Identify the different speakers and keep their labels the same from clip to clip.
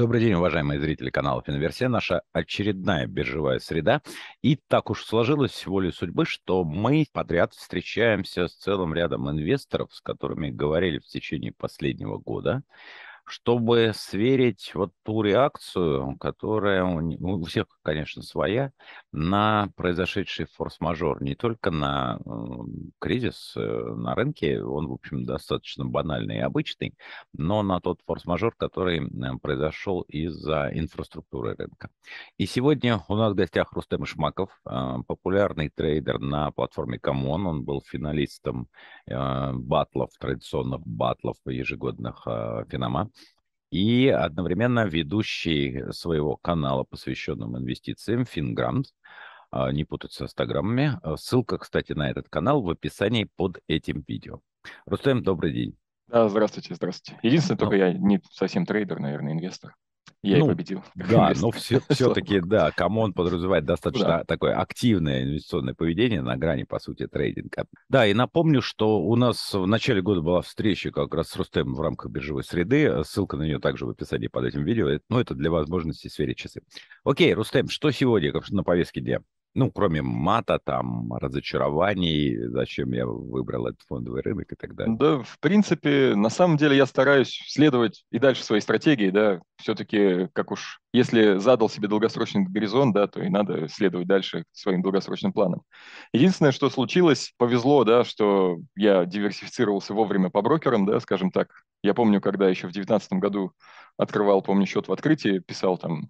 Speaker 1: Добрый день, уважаемые зрители канала Финверсия. Наша очередная биржевая среда. И так уж сложилось волей судьбы, что мы подряд встречаемся с целым рядом инвесторов, с которыми говорили в течение последнего года чтобы сверить вот ту реакцию, которая у всех, конечно, своя, на произошедший форс-мажор, не только на кризис э, на рынке, он, в общем, достаточно банальный и обычный, но на тот форс-мажор, который произошел из-за инфраструктуры рынка. И сегодня у нас в гостях Рустем Шмаков, э, популярный трейдер на платформе Камон, он был финалистом э, батлов, традиционных батлов ежегодных Финома и одновременно ведущий своего канала, посвященного инвестициям, FinGround, а, не путать со стаграммами. А, ссылка, кстати, на этот канал в описании под этим видео. Рустем, добрый день.
Speaker 2: Да, здравствуйте, здравствуйте.
Speaker 1: Единственное, ну, только я не
Speaker 2: совсем трейдер, наверное, инвестор. Я ну, и победил. Да,
Speaker 1: но все, все-таки, да, Камон подразумевает достаточно да. такое активное инвестиционное поведение на грани, по сути, трейдинга. Да, и напомню, что у нас в начале года была встреча как раз с Рустем в рамках биржевой среды. Ссылка на нее также в описании под этим видео. Но ну, это для возможности сверить часы. Окей, Рустем, что сегодня на повестке дня? ну, кроме мата, там, разочарований, зачем я выбрал этот фондовый рынок и так далее?
Speaker 2: Да, в принципе, на самом деле я стараюсь следовать и дальше своей стратегии, да, все-таки, как уж, если задал себе долгосрочный горизонт, да, то и надо следовать дальше своим долгосрочным планам. Единственное, что случилось, повезло, да, что я диверсифицировался вовремя по брокерам, да, скажем так. Я помню, когда еще в 2019 году открывал, помню, счет в открытии, писал там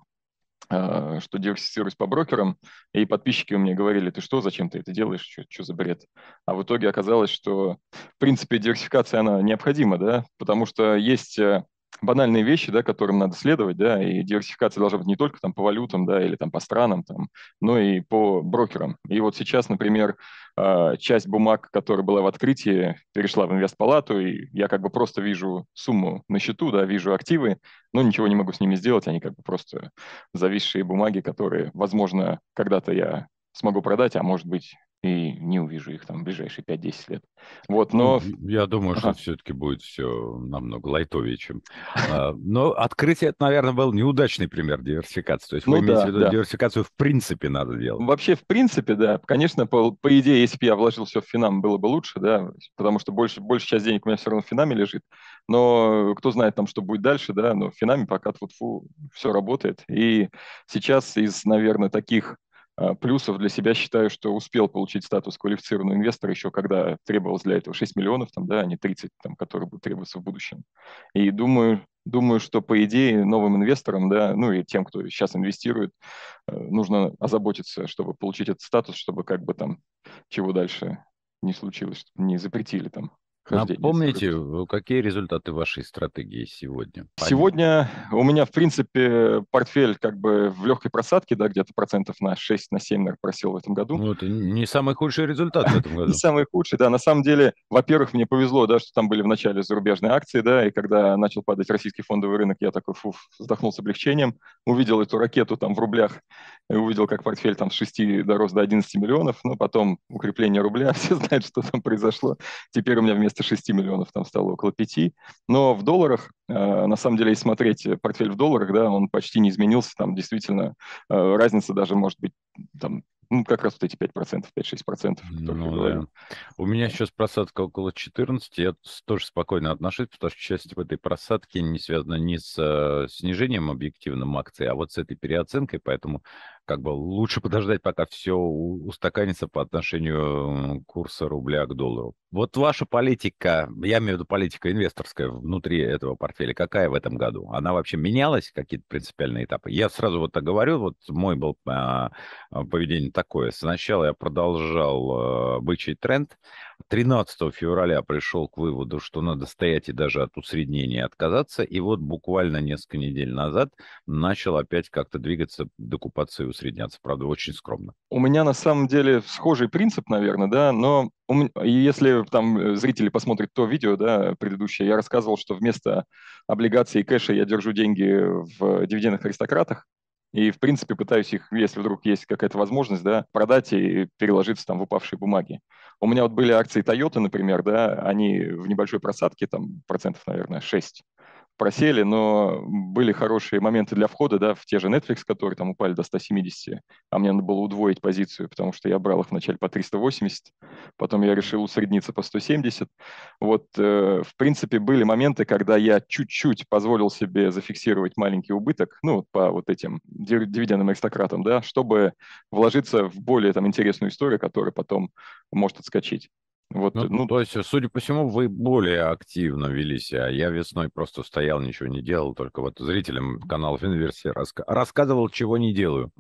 Speaker 2: Э, что диверсифицируюсь по брокерам, и подписчики у меня говорили, ты что, зачем ты это делаешь, что, что за бред? А в итоге оказалось, что, в принципе, диверсификация, она необходима, да, потому что есть э, банальные вещи, да, которым надо следовать, да, и диверсификация должна быть не только там по валютам, да, или там по странам, там, но и по брокерам. И вот сейчас, например, а, часть бумаг, которая была в открытии, перешла в инвестпалату, и я как бы просто вижу сумму на счету, да, вижу активы, но ничего не могу с ними сделать, они как бы просто зависшие бумаги, которые, возможно, когда-то я смогу продать, а может быть, и не увижу их там в ближайшие 5-10 лет. Вот, ну, но... Я думаю, что все-таки будет все намного лайтовее, чем...
Speaker 1: А, но открытие, это, наверное, был неудачный пример диверсификации. То есть ну, вы имеете да, в виду, диверсификацию в принципе надо делать.
Speaker 2: Вообще, в принципе, да. Конечно, по, по идее, если бы я вложил все в Финам, было бы лучше, да, потому что больше, большая часть денег у меня все равно в Финаме лежит. Но кто знает там, что будет дальше, да, но в Финаме пока тьфу все работает. И сейчас из, наверное, таких а, плюсов для себя считаю, что успел получить статус квалифицированного инвестора еще когда требовалось для этого 6 миллионов, там, да, а не 30, там, которые будут требоваться в будущем. И думаю, думаю, что по идее новым инвесторам, да, ну и тем, кто сейчас инвестирует, э, нужно озаботиться, чтобы получить этот статус, чтобы как бы там чего дальше не случилось, чтобы не запретили там Напомните, какие результаты вашей стратегии сегодня? Понятно. Сегодня у меня, в принципе, портфель как бы в легкой просадке, да, где-то процентов на 6, на 7, наверное, просел в этом году. Ну, это не самый худший результат в этом году. Не самый худший, да. На самом деле, во-первых, мне повезло, да, что там были в начале зарубежные акции, да, и когда начал падать российский фондовый рынок, я такой, фу, вздохнул с облегчением, увидел эту ракету там в рублях, увидел, как портфель там с 6 дорос до 11 миллионов, но потом укрепление рубля, все знают, что там произошло. Теперь у меня вместо вместо 6 миллионов там стало около 5. Но в долларах, э, на самом деле, если смотреть э, портфель в долларах, да, он почти не изменился. Там действительно э, разница даже может быть там, ну, как раз вот эти 5%, 5-6%. Ну, да.
Speaker 1: У меня сейчас просадка около 14, я тоже спокойно отношусь, потому что часть в этой просадке не связана ни с снижением объективным акции, а вот с этой переоценкой, поэтому как бы лучше подождать, пока все устаканится по отношению э, курса рубля к доллару. Вот ваша политика, я имею в виду политика инвесторская внутри этого портфеля, какая в этом году? Она вообще менялась, какие-то принципиальные этапы? Я сразу вот так говорю, вот мой был а, а поведение такое. Сначала я продолжал а, бычий тренд, 13 февраля пришел к выводу, что надо стоять и даже от усреднения отказаться. И вот буквально несколько недель назад начал опять как-то двигаться, докупаться и усредняться. Правда, очень скромно.
Speaker 2: У меня на самом деле схожий принцип, наверное, да, но если там э, зрители посмотрят то видео, да, предыдущее, я рассказывал, что вместо облигаций и кэша я держу деньги в дивидендных аристократах. И, в принципе, пытаюсь их, если вдруг есть какая-то возможность, да, продать и переложиться там в упавшие бумаги. У меня вот были акции Toyota, например, да, они в небольшой просадке, там процентов, наверное, 6 просели, но были хорошие моменты для входа, да, в те же Netflix, которые там упали до 170, а мне надо было удвоить позицию, потому что я брал их вначале по 380, потом я решил усредниться по 170. Вот, э, в принципе, были моменты, когда я чуть-чуть позволил себе зафиксировать маленький убыток, ну, по вот этим дивидендным аристократам, да, чтобы вложиться в более там интересную историю, которая потом может отскочить.
Speaker 1: Вот, ну, ну, то есть, э, судя по всему, вы более активно вели себя. А я весной просто стоял, ничего не делал, только вот зрителям канала Финверсия раска- рассказывал, чего не делаю.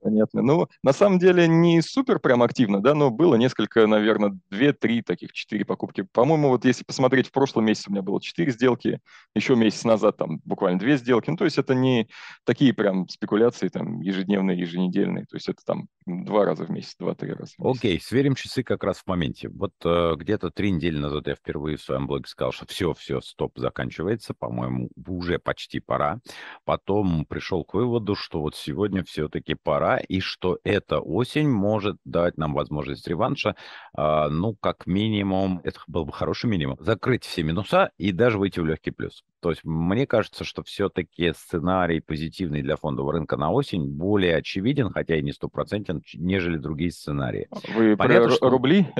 Speaker 2: Понятно. Ну, на самом деле, не супер прям активно, да, но было несколько, наверное, две-три таких, четыре покупки. По-моему, вот если посмотреть, в прошлом месяце у меня было четыре сделки, еще месяц назад там буквально две сделки. Ну, то есть это не такие прям спекуляции там ежедневные, еженедельные. То есть это там два раза в месяц, два-три раза в месяц. Окей, сверим часы как раз в моменте. Вот
Speaker 1: э, где-то три недели назад я впервые в своем блоге сказал, что все, все, стоп, заканчивается. По-моему, уже почти пора. Потом пришел к выводу, что вот сегодня все-таки пора игра, и что эта осень может дать нам возможность реванша. А, ну, как минимум, это был бы хороший минимум. Закрыть все минуса и даже выйти в легкий плюс. То есть мне кажется, что все-таки сценарий позитивный для фондового рынка на осень более очевиден, хотя и не стопроцентен, нежели другие сценарии. Вы Понятно, про что...
Speaker 2: рубли?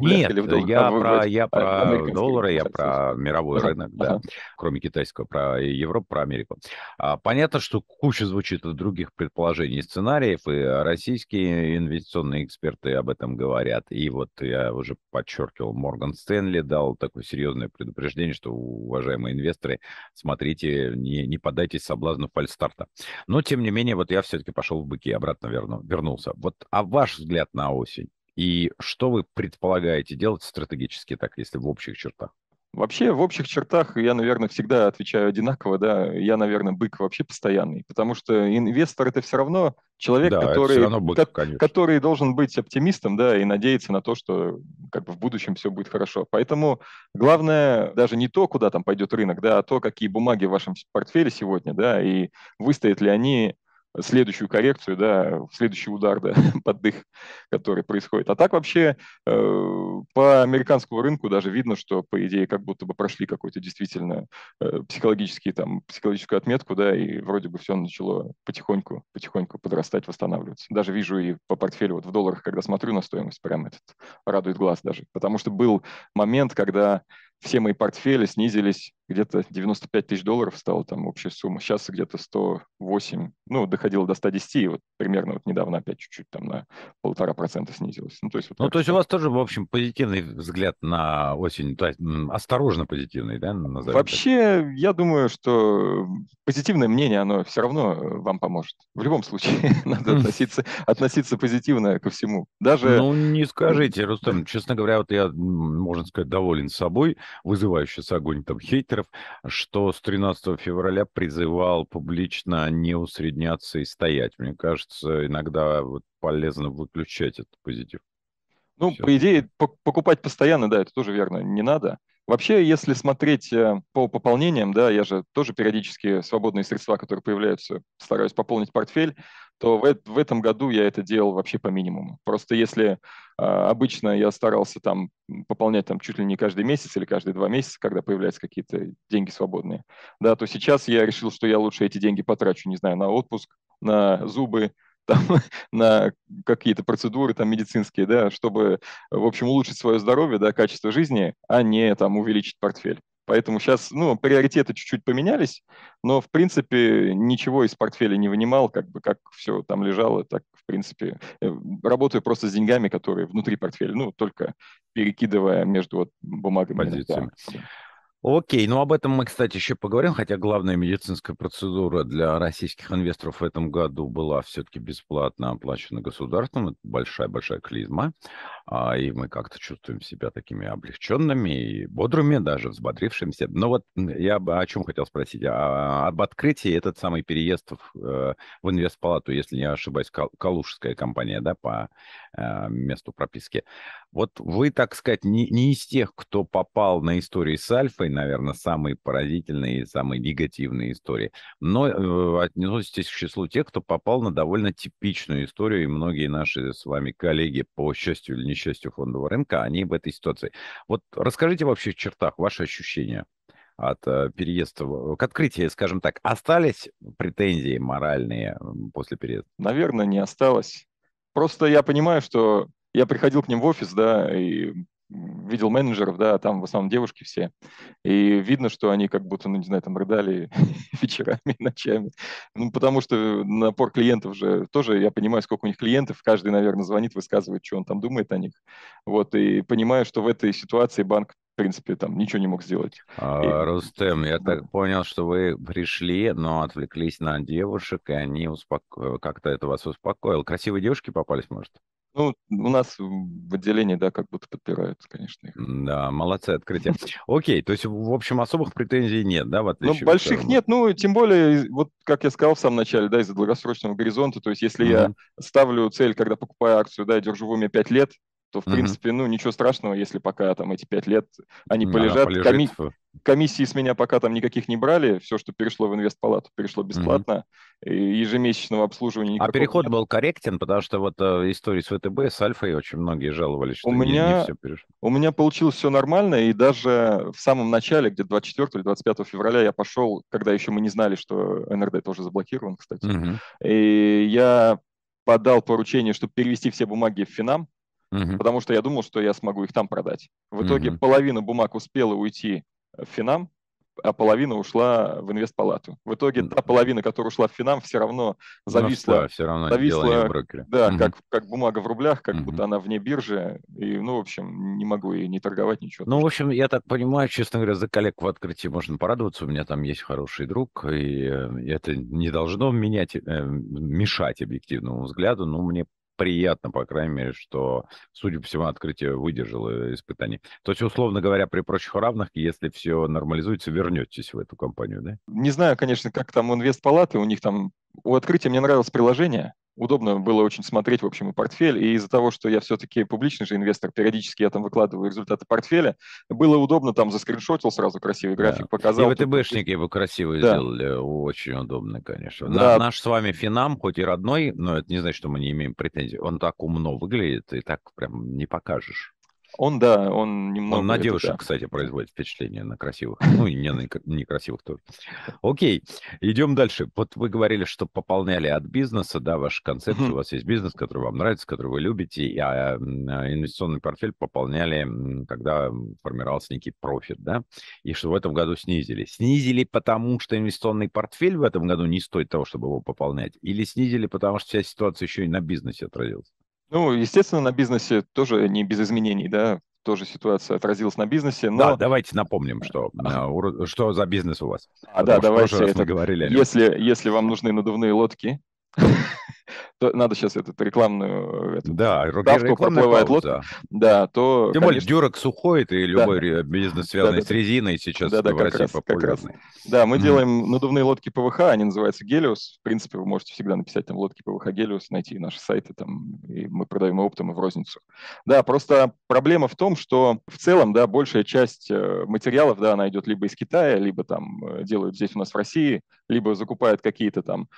Speaker 2: Нет, а, я про, доллары, я
Speaker 1: про мировой рынок, да, кроме китайского, про Европу, про Америку. А, понятно, что куча звучит от других предположений и сценариев, сценариев, и российские инвестиционные эксперты об этом говорят. И вот я уже подчеркивал, Морган Стэнли дал такое серьезное предупреждение, что, уважаемые инвесторы, смотрите, не, не поддайтесь соблазну фальстарта. Но, тем не менее, вот я все-таки пошел в быки, обратно верну, вернулся. Вот, а ваш взгляд на осень? И что вы предполагаете делать стратегически так, если в общих чертах?
Speaker 2: Вообще, в общих чертах я, наверное, всегда отвечаю одинаково, да. Я, наверное, бык вообще постоянный, потому что инвестор это все равно человек, да, который, равно бык, ко- который должен быть оптимистом, да, и надеяться на то, что как бы в будущем все будет хорошо. Поэтому главное даже не то, куда там пойдет рынок, да, а то, какие бумаги в вашем портфеле сегодня, да, и выстоят ли они следующую коррекцию, да, следующий удар, да, под дых, который происходит. А так вообще э, по американскому рынку даже видно, что, по идее, как будто бы прошли какую то действительно э, психологический, там, психологическую отметку, да, и вроде бы все начало потихоньку, потихоньку подрастать, восстанавливаться. Даже вижу и по портфелю вот в долларах, когда смотрю на стоимость, прям этот радует глаз даже. Потому что был момент, когда все мои портфели снизились где-то 95 тысяч долларов стала там общая сумма. Сейчас где-то 108, ну, доходило до 110, и вот примерно вот недавно опять чуть-чуть там на полтора процента снизилось. Ну, то есть, вот
Speaker 1: ну, то есть у вас тоже, в общем, позитивный взгляд на осень, то есть, осторожно позитивный, да? Назовем
Speaker 2: Вообще, я думаю, что позитивное мнение, оно все равно э, вам поможет. В любом случае, надо хм. относиться, относиться позитивно ко всему.
Speaker 1: Даже... Ну, не скажите, Рустам, честно говоря, вот я, можно сказать, доволен собой, вызывающий с огонь там хейтер лидеров, что с 13 февраля призывал публично не усредняться и стоять. Мне кажется,
Speaker 2: иногда вот полезно выключать этот позитив. Ну, Все. по идее, покупать постоянно, да, это тоже верно, не надо. Вообще, если смотреть э, по пополнениям, да, я же тоже периодически свободные средства, которые появляются, стараюсь пополнить портфель, то в, в этом году я это делал вообще по минимуму. Просто если э, обычно я старался там пополнять там чуть ли не каждый месяц или каждые два месяца, когда появляются какие-то деньги свободные, да, то сейчас я решил, что я лучше эти деньги потрачу, не знаю, на отпуск, на зубы, там, на какие-то процедуры там, медицинские, да, чтобы, в общем, улучшить свое здоровье, да, качество жизни, а не там, увеличить портфель. Поэтому сейчас, ну, приоритеты чуть-чуть поменялись, но, в принципе, ничего из портфеля не вынимал, как бы, как все там лежало, так, в принципе, э, работаю просто с деньгами, которые внутри портфеля, ну, только перекидывая между вот, бумагами. Позициями. Да.
Speaker 1: Окей, ну об этом мы, кстати, еще поговорим, хотя главная медицинская процедура для российских инвесторов в этом году была все-таки бесплатно оплачена государством. Это большая-большая клизма, а, и мы как-то чувствуем себя такими облегченными и бодрыми, даже взбодрившимися. Но вот я о чем хотел спросить. А, об открытии этот самый переезд в, э, в инвестпалату, если не ошибаюсь, калужская компания, да, по э, месту прописки. Вот вы, так сказать, не, не из тех, кто попал на истории с Альфой, наверное, самые поразительные и самые негативные истории. Но э, отнеситесь к числу тех, кто попал на довольно типичную историю, и многие наши с вами коллеги, по счастью или несчастью фондового рынка, они в этой ситуации. Вот расскажите вообще в чертах ваши ощущения от э, переезда к открытию, скажем так, остались претензии моральные после переезда?
Speaker 2: Наверное, не осталось. Просто я понимаю, что я приходил к ним в офис, да, и видел менеджеров, да, а там в основном девушки все. И видно, что они как будто, ну, не знаю, там рыдали вечерами, ночами. Ну, потому что напор клиентов же тоже, я понимаю, сколько у них клиентов, каждый, наверное, звонит, высказывает, что он там думает о них. Вот, и понимаю, что в этой ситуации банк в принципе, там ничего не мог сделать. А,
Speaker 1: и... Рустем, я да. так понял, что вы пришли, но отвлеклись на девушек, и они успоко... как-то это вас успокоило. Красивые девушки попались, может?
Speaker 2: Ну, у нас в отделении, да, как
Speaker 1: будто подпирают, конечно. Их. Да, молодцы, открытие. Окей, то есть, в общем, особых претензий нет, да, в ну, отличие Ну, больших э,
Speaker 2: нет, ну, тем более, вот как я сказал в самом начале, да, из-за долгосрочного горизонта, то есть, если я ставлю цель, когда покупаю акцию, да, я держу в уме 5 лет, то, в угу. принципе, ну, ничего страшного, если пока там эти пять лет они Она полежат. Коми... Комиссии с меня пока там никаких не брали. Все, что перешло в инвестпалату, перешло бесплатно. Угу. ежемесячного обслуживания а никакого А переход нет. был
Speaker 1: корректен, потому что вот э, истории с ВТБ, с Альфой очень многие жаловались, что у меня, не все перешло.
Speaker 2: У меня получилось все нормально, и даже в самом начале, где 24 или 25 февраля я пошел, когда еще мы не знали, что НРД тоже заблокирован, кстати, угу. и я подал поручение, чтобы перевести все бумаги в Финам, угу. потому что я думал, что я смогу их там продать. В итоге угу. половина бумаг успела уйти э, в Финам, а половина ушла в инвестпалату. В итоге та половина, которая ушла в Финам, все равно ну, зависла. Ну, что, все равно зависла, Да, угу. как, как бумага в рублях, как угу. будто она вне биржи. И, ну, в общем, не могу и не торговать ничего. Ну, в
Speaker 1: общем, я так понимаю, честно говоря, за коллег в открытии можно порадоваться. У меня там есть хороший друг, и э, это не должно менять, э, мешать объективному взгляду, но мне приятно, по крайней мере, что, судя по всему, открытие выдержало испытание. То есть, условно говоря, при прочих равных, если все нормализуется, вернетесь в эту компанию, да?
Speaker 2: Не знаю, конечно, как там инвестпалаты, у них там... У открытия мне нравилось приложение, удобно было очень смотреть, в общем, и портфель. И из-за того, что я все-таки публичный же инвестор, периодически я там выкладываю результаты портфеля, было удобно, там заскриншотил сразу красивый график, да. показал. И типа,
Speaker 1: ВТБшники бы красиво да. сделали, очень удобно, конечно. Да. На, наш с вами Финам, хоть и родной, но это не значит, что мы не имеем претензий, он так умно выглядит, и так прям не покажешь.
Speaker 2: Он, да, он немного... Он на девушек, да.
Speaker 1: кстати, производит впечатление, на красивых. Ну, и не на некрасивых тоже. Окей, идем дальше. Вот вы говорили, что пополняли от бизнеса, да, ваш концепт, у вас есть бизнес, который вам нравится, который вы любите, а инвестиционный портфель пополняли, когда формировался некий профит, да, и что в этом году снизили. Снизили потому, что инвестиционный портфель в этом году не стоит того, чтобы его пополнять, или снизили, потому что вся ситуация еще и на бизнесе отразилась?
Speaker 2: Ну, естественно, на бизнесе тоже не без изменений, да, тоже ситуация отразилась на бизнесе. Но... Да, давайте напомним, что, а, что за бизнес у вас. А, Потому да, давайте. Это... Мы говорили Если, если вам нужны надувные лодки, то надо сейчас этот рекламную э, эту, да, ставку проплывает пауз, да. да, то... Тем более конечно...
Speaker 1: дюрок сухой, ты любой да. бизнес, связанный да, да, с резиной сейчас да, да, в России раз, популярный.
Speaker 2: Да, мы mm. делаем надувные лодки ПВХ, они называются Гелиус. В принципе, вы можете всегда написать там лодки ПВХ Гелиус, найти наши сайты там, и мы продаем и оптом, и в розницу. Да, просто проблема в том, что в целом, да, большая часть э, материалов, да, она идет либо из Китая, либо там э, делают здесь у нас в России, либо закупают какие-то там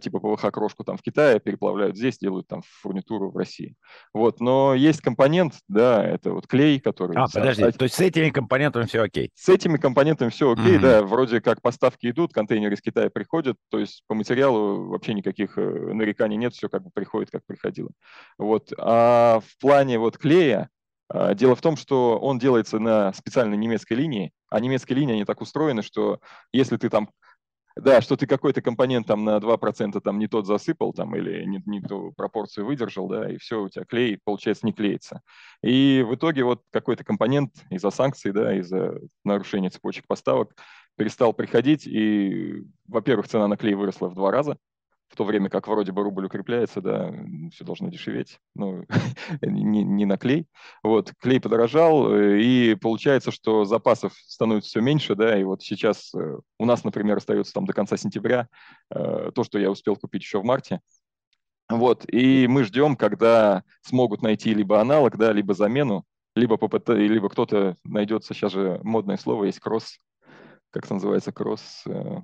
Speaker 2: типа ПВХ-крошку там в Китае, переплавляют здесь, делают там фурнитуру в России. Вот, но есть компонент, да, это вот клей, который... А, подожди, кстати,
Speaker 1: то есть с этими компонентами все окей? С этими компонентами все окей, mm да,
Speaker 2: вроде как поставки идут, контейнеры из Китая приходят, то есть по материалу вообще никаких э, нареканий нет, все как бы приходит, как приходило. Вот, а в плане вот клея, а, Дело в том, что он делается на специальной немецкой линии, а немецкие линии, они так устроены, что если ты там да, что ты какой-то компонент там на 2% там не тот засыпал там или не, не ту пропорцию выдержал, да, и все, у тебя клей, получается, не клеится. И в итоге вот какой-то компонент из-за санкций, да, из-за нарушения цепочек поставок перестал приходить, и, во-первых, цена на клей выросла в два раза, в то время как вроде бы рубль укрепляется, да, все должно дешеветь, ну не, не на клей. Вот, клей подорожал, и получается, что запасов становится все меньше, да, и вот сейчас э, у нас, например, остается там до конца сентября э, то, что я успел купить еще в марте, вот, и мы ждем, когда смогут найти либо аналог, да, либо замену, либо, попыта... либо кто-то найдется, сейчас же модное слово есть кросс, как это называется, кросс, э,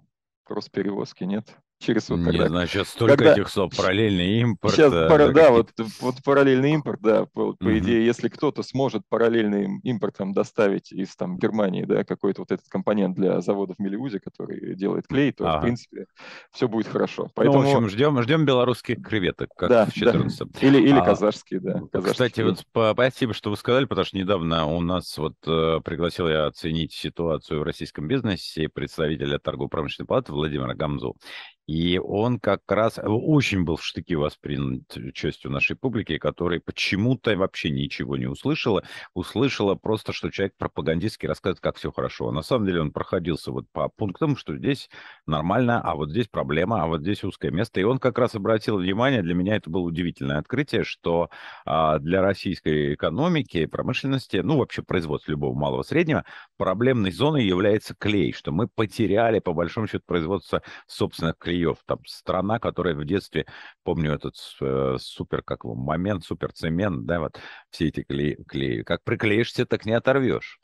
Speaker 2: кросс-перевозки, нет? через вот когда... Не значит столько когда... этих слов, параллельный импорт. Сейчас, э, пара, да, вот, вот параллельный импорт, да, по, угу. по идее, если кто-то сможет параллельным импортом доставить из там Германии, да, какой-то вот этот компонент для заводов Мелиузи, который делает клей, то, ага. в принципе, все будет хорошо. Поэтому... Ну, в общем,
Speaker 1: ждем, ждем белорусских креветок, как да, в 14 да. Или, или а, казахские,
Speaker 2: да. Казахские. Кстати,
Speaker 1: вот спасибо, что вы сказали, потому что недавно у нас вот э, пригласил я оценить ситуацию в российском бизнесе представителя торгово-промышленной палаты Владимира Гамзу. И он как раз э, очень был в штыки воспринят частью нашей публики, которая почему-то вообще ничего не услышала. Услышала просто, что человек пропагандистски рассказывает, как все хорошо. А на самом деле он проходился вот по пунктам, что здесь нормально, а вот здесь проблема, а вот здесь узкое место. И он как раз обратил внимание, для меня это было удивительное открытие, что а, для российской экономики и промышленности, ну вообще производства любого малого-среднего, проблемной зоной является клей, что мы потеряли по большому счету производство собственных клей плей-офф. Там страна, которая в детстве, помню этот э, супер, как его, момент, суперцемент, да, вот все эти клеи. клеи. Как приклеишься, так не оторвешь.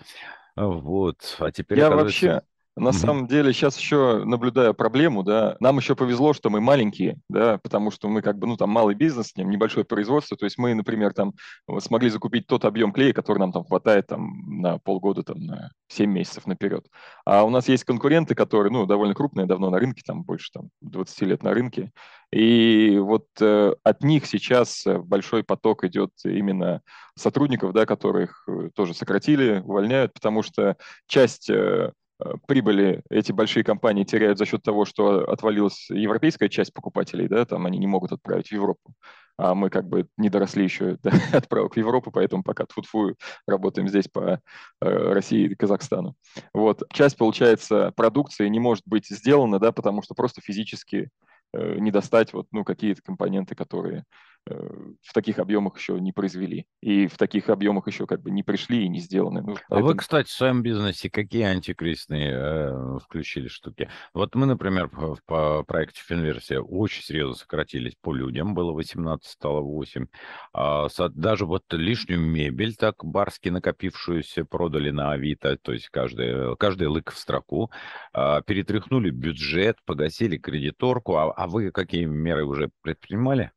Speaker 1: Вот. А теперь, я вообще, на самом
Speaker 2: деле сейчас еще наблюдаю проблему, да. Нам еще повезло, что мы маленькие, да, потому что мы как бы, ну, там малый бизнес, небольшое производство, то есть мы, например, там смогли закупить тот объем клея, который нам там хватает там на полгода, там на 7 месяцев наперед. А у нас есть конкуренты, которые, ну, довольно крупные, давно на рынке, там больше там 20 лет на рынке, и вот э, от них сейчас э, большой поток идет именно сотрудников, да, которых э, тоже сократили, увольняют, потому что часть э, Э, прибыли эти большие компании теряют за счет того, что отвалилась европейская часть покупателей, да, там они не могут отправить в Европу. А мы как бы не доросли еще до отправок в Европу, поэтому пока тфу работаем здесь по э, России и Казахстану. Вот. Часть, получается, продукции не может быть сделана, да, потому что просто физически э, не достать вот, ну, какие-то компоненты, которые Э, в таких объемах еще не произвели. И в таких объемах еще как бы не пришли и не сделаны. Ну, а вы,
Speaker 1: кстати, в своем бизнесе какие антикризисные э, включили штуки? Вот мы, например, по, по проекте «Финверсия» очень серьезно сократились по людям. Было 18, стало 8. А, даже вот лишнюю мебель, так барски накопившуюся, продали на Авито, то есть каждый, каждый лык в строку. А, перетряхнули бюджет, погасили кредиторку. А, а вы какие меры уже предпринимали?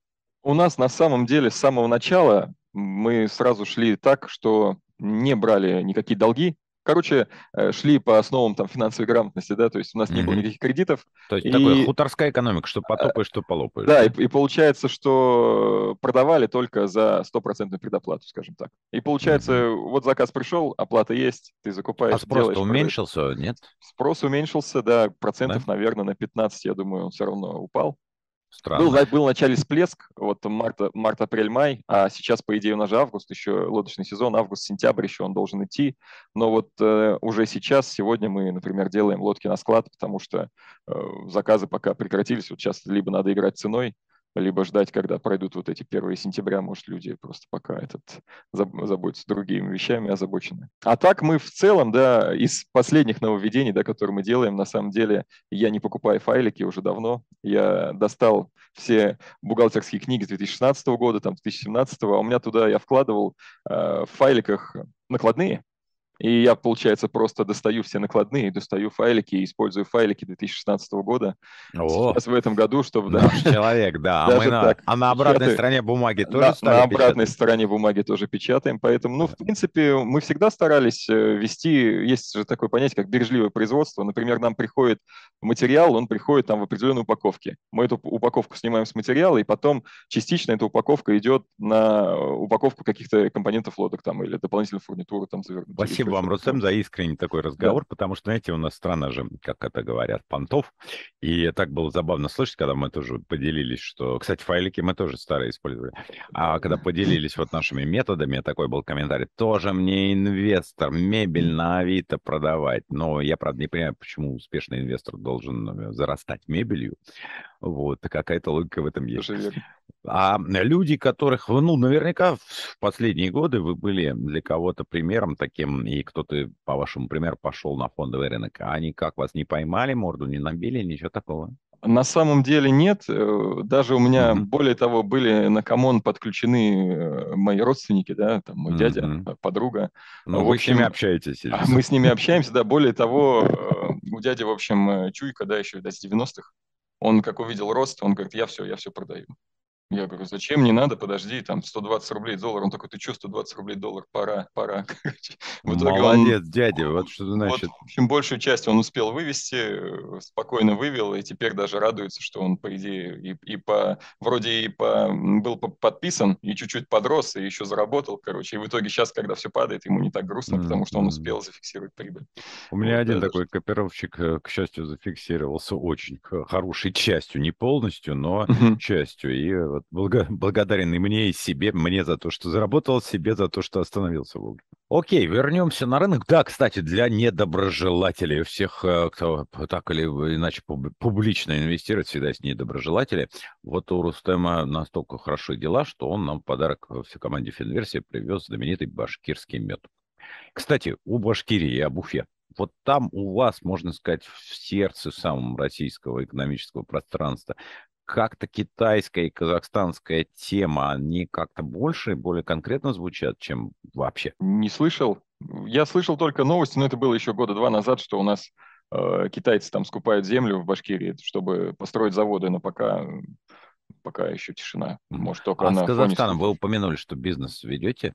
Speaker 2: У нас на самом деле с самого начала мы сразу шли так, что не брали никакие долги. Короче, э, шли по основам там, финансовой грамотности, да, то есть у нас mm-hmm. не было никаких кредитов. То есть и... такая
Speaker 1: хуторская экономика, что потопаешь, что полопаешь.
Speaker 2: Да, и, и получается, что продавали только за стопроцентную предоплату, скажем так. И получается, mm-hmm. вот заказ пришел, оплата есть, ты закупаешь, А спрос делаешь, уменьшился, продаешь. нет? Спрос уменьшился, да, процентов, да? наверное, на 15, я думаю, он все равно упал. Странно. Был, был в начале всплеск, вот марта, март, апрель, май, а сейчас, по идее, у нас же август, еще лодочный сезон, август, сентябрь еще он должен идти, но вот э, уже сейчас, сегодня мы, например, делаем лодки на склад, потому что э, заказы пока прекратились, вот сейчас либо надо играть ценой, либо ждать, когда пройдут вот эти первые сентября, может, люди просто пока этот заботятся другими вещами, озабочены. А так мы в целом, да, из последних нововведений, да, которые мы делаем, на самом деле я не покупаю файлики уже давно. Я достал все бухгалтерские книги 2016 года, там, 2017, а у меня туда я вкладывал э, в файликах накладные, и я, получается, просто достаю все накладные, достаю файлики и использую файлики 2016 года. О, Сейчас в этом году, чтобы... Да, человек, да. А, мы на, так, а на обратной печатаем. стороне бумаги тоже на, На обратной печатать? стороне бумаги тоже печатаем. Поэтому, ну, в принципе, мы всегда старались э, вести... Есть же такое понятие, как бережливое производство. Например, нам приходит материал, он приходит там в определенной упаковке. Мы эту упаковку снимаем с материала, и потом частично эта упаковка идет на э, упаковку каких-то компонентов лодок там или дополнительную фурнитуру там завернуть.
Speaker 1: Спасибо вам, Рустем, за искренний такой разговор, да. потому что, знаете, у нас страна же, как это говорят, понтов. И так было забавно слышать, когда мы тоже поделились, что... Кстати, файлики мы тоже старые использовали. А когда поделились вот нашими методами, а такой был комментарий, тоже мне инвестор мебель на Авито продавать. Но я, правда, не понимаю, почему успешный инвестор должен э, зарастать мебелью. Вот, какая-то логика в этом есть. А люди, которых, ну, наверняка в последние годы вы были для кого-то примером таким, и кто-то, по вашему примеру, пошел на фондовый рынок, а они как вас не поймали, морду не набили,
Speaker 2: ничего такого? На самом деле нет. Э, даже у меня, mm-hmm. более того, были на Камон подключены э, мои родственники, да, там мой mm-hmm. дядя, э, подруга. Ну, в вы общем, с ними общаетесь. Сейчас. А мы с ними общаемся, да. Более того, у дяди, в общем, чуйка, да, еще, видать, с 90-х. Он как увидел рост, он говорит, я все, я все продаю. Я говорю, зачем мне надо, подожди, там 120 рублей доллар. Он такой, ты что, 120 рублей доллар, пора, пора. Короче, Молодец,
Speaker 1: он, дядя, вот что значит. Вот, в
Speaker 2: общем, большую часть он успел вывести, э, спокойно вывел, и теперь даже радуется, что он, по идее, и, и по, вроде и по, был подписан, и чуть-чуть подрос, и еще заработал, короче. И в итоге сейчас, когда все падает, ему не так грустно, потому что он успел зафиксировать прибыль.
Speaker 1: У меня вот, один это, такой копировщик, э, к счастью, зафиксировался очень хорошей частью, не полностью, но частью, и э, вот блага, благодарен и мне, и себе, мне за то, что заработал, себе за то, что остановился вовремя. Окей, вернемся на рынок. Да, кстати, для недоброжелателей, всех, э, кто так или иначе публично инвестирует, всегда есть недоброжелатели. Вот у Рустема настолько хорошо дела, что он нам подарок всей команде финверсии привез знаменитый башкирский мед. Кстати, у Башкирии, о Буфе, вот там у вас, можно сказать, в сердце самого российского экономического пространства как-то китайская и казахстанская тема, они как-то больше и более конкретно звучат, чем
Speaker 2: вообще? Не слышал. Я слышал только новости, но это было еще года два назад, что у нас э, китайцы там скупают землю в Башкирии, чтобы построить заводы, но пока пока еще тишина. Может, только а она с Казахстаном
Speaker 1: вы упомянули, что бизнес ведете?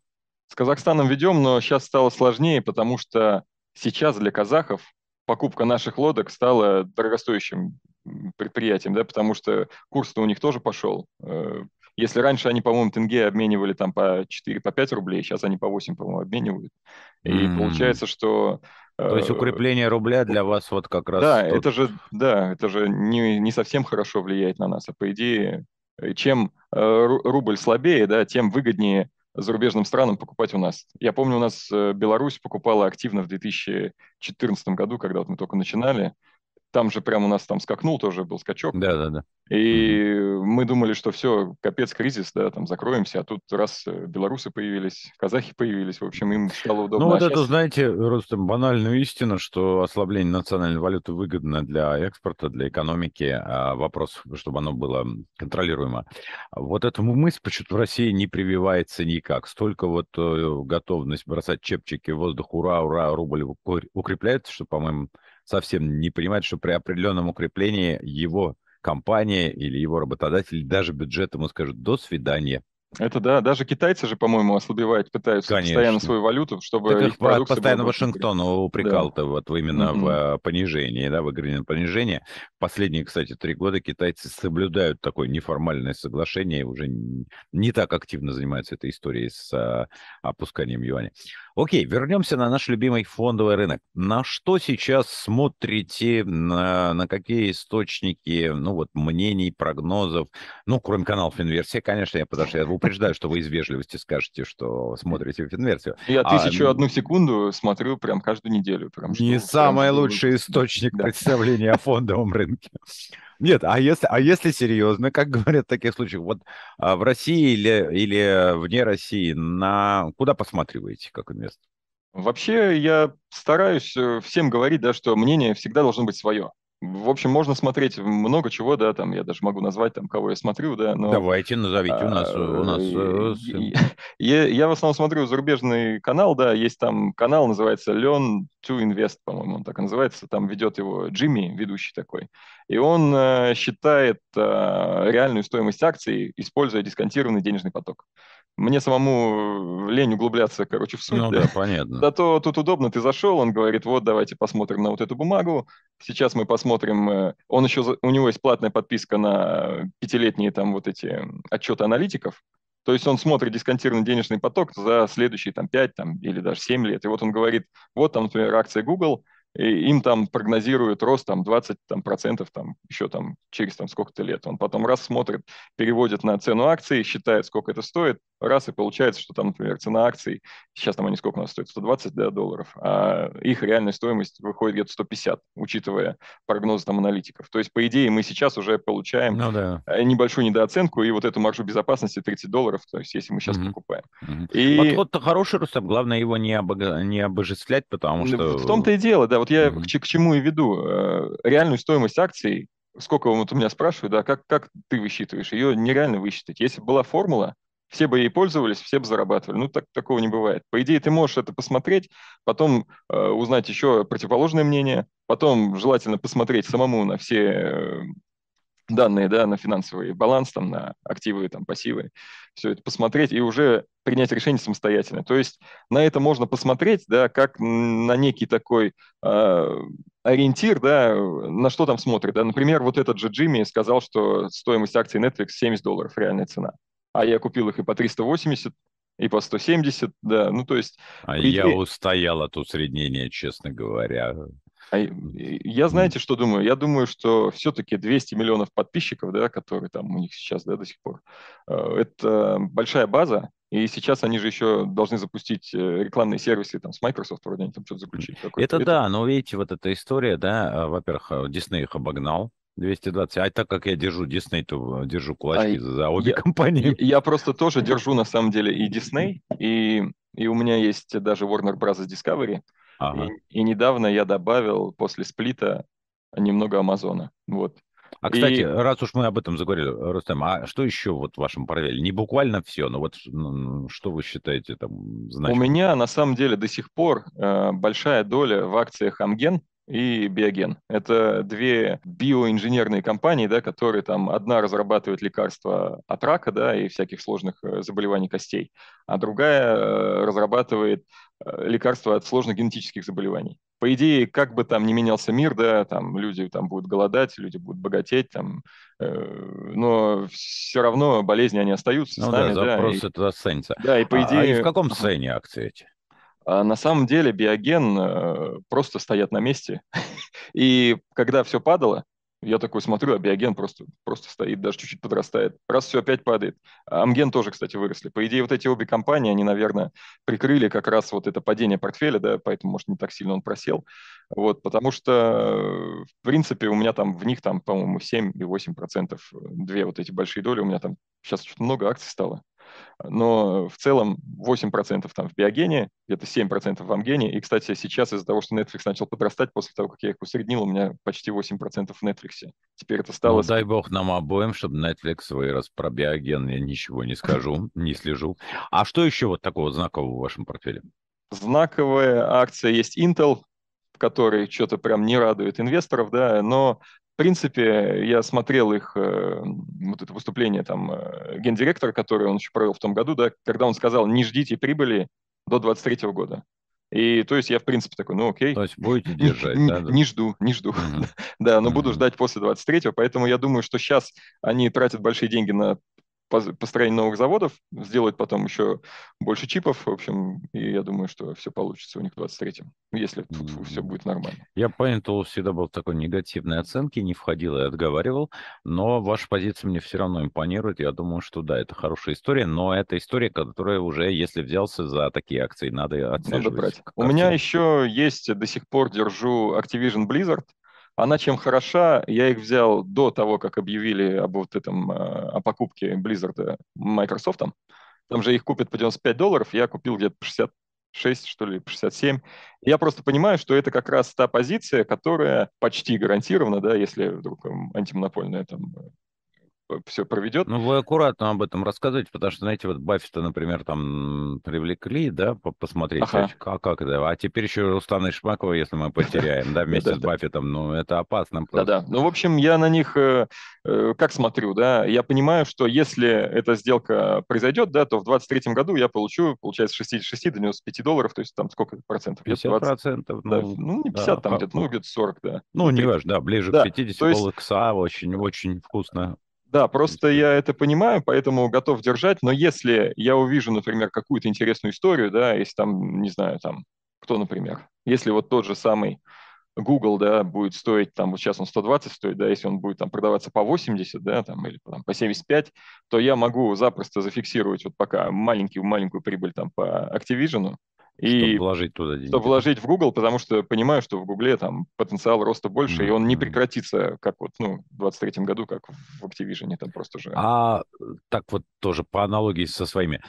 Speaker 2: С Казахстаном ведем, но сейчас стало сложнее, потому что сейчас для казахов покупка наших лодок стала дорогостоящим предприятиям, да, потому что курс-то у них тоже пошел. Э, если раньше они, по-моему, тенге обменивали там по 4, по 5 рублей, сейчас они по 8, по-моему, обменивают. И mm-hmm. получается, что... То есть э, укрепление рубля для вас вот как раз... Да, тот... это же, да, это же не, не совсем хорошо влияет на нас. А по идее, э, чем рубль слабее, да, тем выгоднее зарубежным странам покупать у нас. Я помню, у нас Беларусь покупала активно в 2014 году, когда вот мы только начинали там же прямо у нас там скакнул тоже был скачок. Да, да, да. И mm-hmm. мы думали, что все, капец, кризис, да, там закроемся, а тут раз э, белорусы появились, казахи появились, в общем, им стало удобно. Ну вот а это, сейчас...
Speaker 1: знаете, просто банальную истину, что ослабление национальной валюты выгодно для экспорта, для экономики, а вопрос, чтобы оно было контролируемо. Вот этому мысль почему-то в России не прививается никак. Столько вот э, готовность бросать чепчики в воздух, ура, ура, рубль укрепляется, что, по-моему, совсем не понимает, что при определенном укреплении его компания или его работодатель даже бюджет ему скажет «до свидания».
Speaker 2: Это да, даже китайцы же, по-моему, ослабевать пытаются Конечно. постоянно свою валюту, чтобы так их, их постоянно
Speaker 1: Вашингтон упрекал-то да. вот именно mm-hmm. в э, понижении, да, в игре на понижение. Последние, кстати, три года китайцы соблюдают такое неформальное соглашение, и уже не так активно занимаются этой историей с э, опусканием юаня. Окей, вернемся на наш любимый фондовый рынок. На что сейчас смотрите, на, на какие источники, ну вот, мнений, прогнозов, ну, кроме канала Финверсия, конечно, я, потому что я упреждаю, что
Speaker 2: вы из вежливости скажете, что смотрите Финверсию. Я а, тысячу ну, одну секунду смотрю прям каждую неделю. Прям, не что, самый прям, лучший
Speaker 1: источник да. представления о фондовом рынке. Нет, а если, а если серьезно, как говорят в таких случаях, вот а в России или, или вне России, на куда посматриваете, как место?
Speaker 2: Вообще я стараюсь э, всем говорить, да, что мнение всегда должно быть свое. В общем, можно смотреть много чего, да, там я даже могу назвать, там, кого я смотрю, да, но... Давайте, назовите, у нас... у нас... Э, а, я, я в основном смотрю зарубежный канал, да, есть там канал, называется Лен to Invest, по-моему, он так и называется, там ведет его Джимми, ведущий такой, и он э, считает э, реальную стоимость акций, используя дисконтированный денежный поток мне самому э, лень углубляться, короче, в суть. Ну, да, да понятно. Зато тут удобно, ты зашел, он говорит, вот, давайте посмотрим на вот эту бумагу, сейчас мы посмотрим, э, он еще, у него есть платная подписка на пятилетние там вот эти э, отчеты аналитиков, то есть он смотрит дисконтированный денежный поток за следующие там 5 там, или даже 7 лет, и вот он говорит, вот там, например, акция Google, и им там прогнозируют рост там 20 там, процентов там еще там через там сколько-то лет. Он потом раз смотрит, переводит на цену акции, считает, сколько это стоит, раз, и получается, что там, например, цена акций, сейчас там они сколько у нас стоят, 120 да, долларов, а их реальная стоимость выходит где-то 150, учитывая прогнозы там аналитиков. То есть, по идее, мы сейчас уже получаем ну, да. Э, небольшую недооценку и вот эту маржу безопасности 30 долларов, то есть, если мы сейчас mm-hmm. покупаем. Mm-hmm. И...
Speaker 1: Подход-то хороший, Рустам, главное его не, обог... не обожествлять, потому ну, что... В
Speaker 2: том-то и дело, да, вот я mm-hmm. к, к чему и веду. Э, реальную стоимость акций сколько вот у меня спрашивают, да, как, как ты высчитываешь? Ее нереально высчитать. Если была формула, все бы ей пользовались, все бы зарабатывали. Ну, так, такого не бывает. По идее, ты можешь это посмотреть, потом э, узнать еще противоположное мнение, потом желательно посмотреть самому на все э, данные, да, на финансовый баланс, там, на активы, там, пассивы, все это посмотреть и уже принять решение самостоятельно. То есть на это можно посмотреть, да, как на некий такой э, ориентир, да, на что там смотрит. Да. Например, вот этот же Джимми сказал, что стоимость акции Netflix 70 долларов, реальная цена а я купил их и по 380, и по 170, да, ну то есть... А идее... я устоял от усреднения, честно говоря. А я знаете, что думаю? Я думаю, что все-таки 200 миллионов подписчиков, да, которые там у них сейчас, да, до сих пор, э, это большая база, и сейчас они же еще должны запустить э, рекламные сервисы там с Microsoft, вроде они там что-то заключили. Это, это
Speaker 1: да, но видите, вот эта история, да, а, во-первых, Disney э, их обогнал,
Speaker 2: 220. А так как я держу Дисней, то э, держу кулачки а за обе я, компании. Я, просто тоже держу, на самом деле, и Дисней, и, и у меня есть даже Warner Bros. Discovery. Ага. И, и недавно я добавил после сплита немного Амазона. Вот.
Speaker 1: А, кстати, и... раз уж мы об этом заговорили, Рустам, а что еще вот в вашем параллеле? Не буквально все, но вот что вы считаете там значимым? У
Speaker 2: меня на самом деле до сих пор э, большая доля в акциях Амген и Биоген. Это две биоинженерные компании, да, которые там одна разрабатывает лекарства от рака да, и всяких сложных э, заболеваний костей, а другая э, разрабатывает э, лекарства от сложных генетических заболеваний. По идее, как бы там ни менялся мир, да, там люди там будут голодать, люди будут богатеть, там, э, но все равно болезни они остаются ну с нами, да, запросы да, и, останется. Да, и по идее. А, а, и в каком состоянии акции эти? А на самом деле биоген э, просто стоят на месте. И когда все падало, я такой смотрю, а биоген просто, просто стоит, даже чуть-чуть подрастает. Раз все опять падает. А амген тоже, кстати, выросли. По идее, вот эти обе компании, они, наверное, прикрыли как раз вот это падение портфеля, да, поэтому, может, не так сильно он просел. Вот, потому что, в принципе, у меня там в них там, по-моему, 7 и 8 процентов, э, две вот эти большие доли. У меня там сейчас что много акций стало но в целом 8% там в биогене, где-то 7% в амгене. И, кстати, сейчас из-за того, что Netflix начал подрастать, после того, как я их усреднил, у меня почти 8% в Netflix. Теперь это стало... Ну,
Speaker 1: дай бог нам обоим, чтобы Netflix вырос. Про биоген я ничего не скажу, не слежу. А что еще вот такого знакового в вашем портфеле?
Speaker 2: Знаковая акция есть Intel, который что-то прям не радует инвесторов, да, но принципе, я смотрел их, э, вот это выступление там э, гендиректора, который он еще провел в том году, да, когда он сказал, не ждите прибыли до 23 года. И то есть я, в принципе, такой, ну окей. То есть будете держать, не, да, да? жду, не жду. Mm-hmm. да, но mm-hmm. буду ждать после 23-го. Поэтому я думаю, что сейчас они тратят большие деньги на построение новых заводов, сделают потом еще больше чипов, в общем, и я думаю, что все получится у них в 23-м, если фу -фу, все будет нормально.
Speaker 1: Я понял, то всегда был такой негативной оценки, не входил и отговаривал, но ваша позиция мне все равно импонирует, я думаю, что да, это хорошая история, но это история, которая уже, если взялся за такие акции, надо отслеживать. Надо брать. У меня
Speaker 2: еще есть, до сих пор держу Activision Blizzard, она чем хороша, я их взял до того, как объявили об вот этом, э, о покупке Blizzard Microsoft. Там же их купят по 95 долларов, я купил где-то по 66, что ли, по 67. Я просто понимаю, что это как раз та позиция, которая почти гарантирована да, если вдруг эм, антимонопольная там э, все
Speaker 1: проведет. Ну, вы аккуратно об этом рассказывайте, потому что, знаете, вот Баффета, например, там привлекли, да, посмотреть, ага. как, а как это. А теперь еще Рустана и если мы потеряем, да, вместе с Баффетом, ну, это опасно. Да-да,
Speaker 2: ну, в общем, я на них э, э, как смотрю, да, я понимаю, что если эта сделка произойдет, да, то в 23 году я получу, получается, 66 до 95 долларов, то есть там сколько процентов? 50 процентов. Ну, ну, не 50 там а, где-то, ну, ну. где-то 40, да. Ну, не важно,
Speaker 1: да, ближе к 50, было очень, очень вкусно.
Speaker 2: Да, просто я это понимаю, поэтому готов держать, но если я увижу, например, какую-то интересную историю, да, если там, не знаю, там, кто, например, если вот тот же самый Google, да, будет стоить, там, вот сейчас он 120 стоит, да, если он будет там продаваться по 80, да, там, или там, по 75, то я могу запросто зафиксировать вот пока маленькую-маленькую прибыль там по Activision,
Speaker 1: и чтобы вложить туда деньги. Чтобы вложить
Speaker 2: в Google, потому что понимаю, что в Гугле там потенциал роста больше, mm-hmm. и он не м-м-м. прекратится, как вот, ну, в 23 году, как в Activision, там просто же...
Speaker 1: А так вот тоже по аналогии со своими.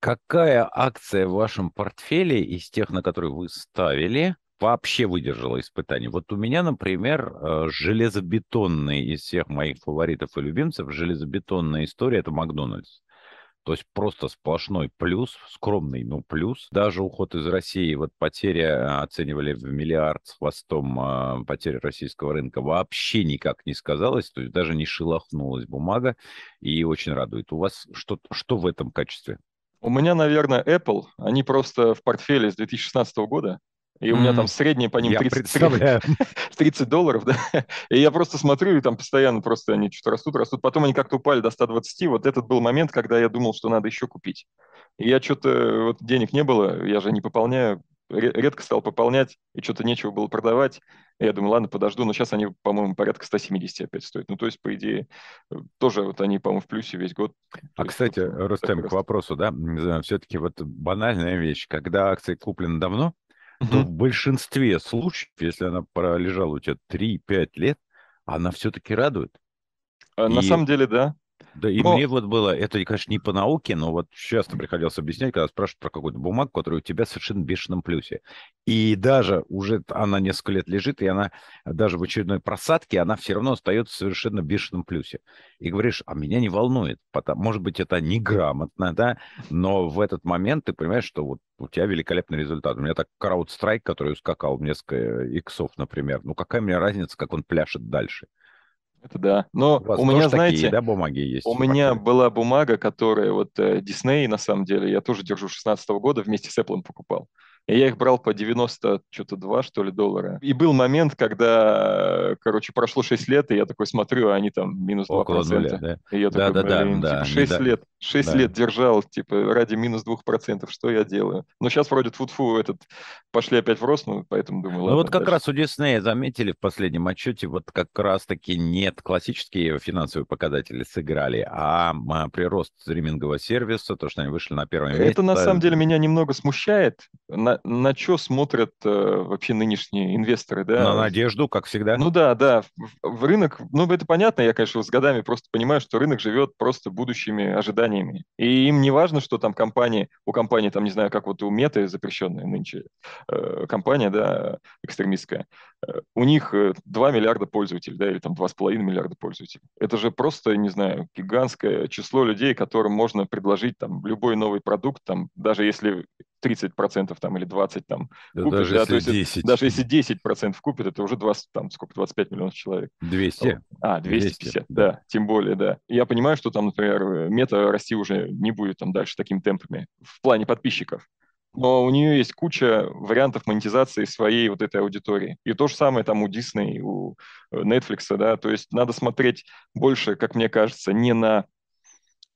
Speaker 1: Какая акция в вашем портфеле из тех, на которые вы ставили, вообще выдержала испытание? Вот у меня, например, э, железобетонный из всех моих фаворитов и любимцев, железобетонная история – это Макдональдс. То есть просто сплошной плюс, скромный, но ну, плюс. Даже уход из России, вот потеря а, оценивали в миллиард с хвостом, а, потеря российского рынка вообще никак не сказалась, то есть даже не шелохнулась бумага, и очень радует. У вас что, что в этом
Speaker 2: качестве? У меня, наверное, Apple, они просто в портфеле с 2016 года, и у меня там средняя по ним 30, 30 долларов, да. И я просто смотрю, и там постоянно просто они что-то растут, растут. Потом они как-то упали до 120. Вот этот был момент, когда я думал, что надо еще купить. И я что-то, вот денег не было, я же не пополняю, редко стал пополнять, и что-то нечего было продавать. И я думаю, ладно, подожду, но сейчас они, по-моему, порядка 170 опять стоят. Ну, то есть, по идее, тоже вот они, по-моему, в плюсе весь год. А, есть, кстати, Рустем, к
Speaker 1: вопросу, да, все-таки вот банальная вещь. Когда акции куплены давно, то в большинстве случаев, если она пролежала у тебя 3-5 лет, она все-таки радует.
Speaker 2: Э, на и... самом деле, да.
Speaker 1: Да, и но... мне вот было, это, конечно, не по науке, но вот часто приходилось объяснять, когда спрашивают про какую-то бумагу, которая у тебя в совершенно бешеном плюсе. И даже уже она несколько лет лежит, и она даже в очередной просадке, она все равно остается в совершенно бешеном плюсе. И говоришь, а меня не волнует, потому, может быть, это неграмотно, да, но в этот момент ты понимаешь, что вот у тебя великолепный результат. У меня так краудстрайк, который ускакал в несколько иксов, например. Ну, какая мне разница, как он пляшет дальше? Это
Speaker 2: да. Но у, у меня, знаете, такие, да,
Speaker 1: бумаги есть. У пока. меня
Speaker 2: была бумага, которая вот э, Disney на самом деле, я тоже держу 16 -го года, вместе с Apple покупал. И я их брал по 90, что-то 2, что ли, доллара. И был момент, когда, короче, прошло 6 лет, и я такой смотрю, а они там минус 2%. Около нуля, да? И я да, такой, да, блин, да, типа, 6 да. лет, 6 да. лет держал, типа, ради минус 2%, что я делаю? Но сейчас вроде тфу-тфу этот пошли опять в рост, ну, поэтому думаю, ладно, Ну, вот как дальше. раз
Speaker 1: у Disney заметили в последнем отчете, вот как раз-таки нет классические финансовые показатели сыграли, а, а прирост стримингового сервиса, то, что они вышли на первое место. Это, на самом деле,
Speaker 2: меня немного смущает. На, на, что смотрят э, вообще нынешние инвесторы, да? На надежду, как всегда. Ну да, да, в, в рынок, ну это понятно, я, конечно, с годами просто понимаю, что рынок живет просто будущими ожиданиями. И им не важно, что там компании, у компании, там, не знаю, как вот у Меты запрещенная нынче э, компания, да, экстремистская, э, у них 2 э, миллиарда пользователей, да, или там 2,5 миллиарда пользователей. Это же просто, не знаю, гигантское число людей, которым можно предложить там любой новый продукт, там, даже если 30% там, или 20% там, да, купит, даже, да, если то есть, 10. даже если 10% купит, это уже 20, там, сколько, 25 миллионов человек.
Speaker 1: 200.
Speaker 2: А, 250, 200. да, тем более, да. Я понимаю, что там, например, мета расти уже не будет там дальше такими темпами в плане подписчиков но у нее есть куча вариантов монетизации своей вот этой аудитории. И то же самое там у Disney, у э, Netflix, да, то есть надо смотреть больше, как мне кажется, не на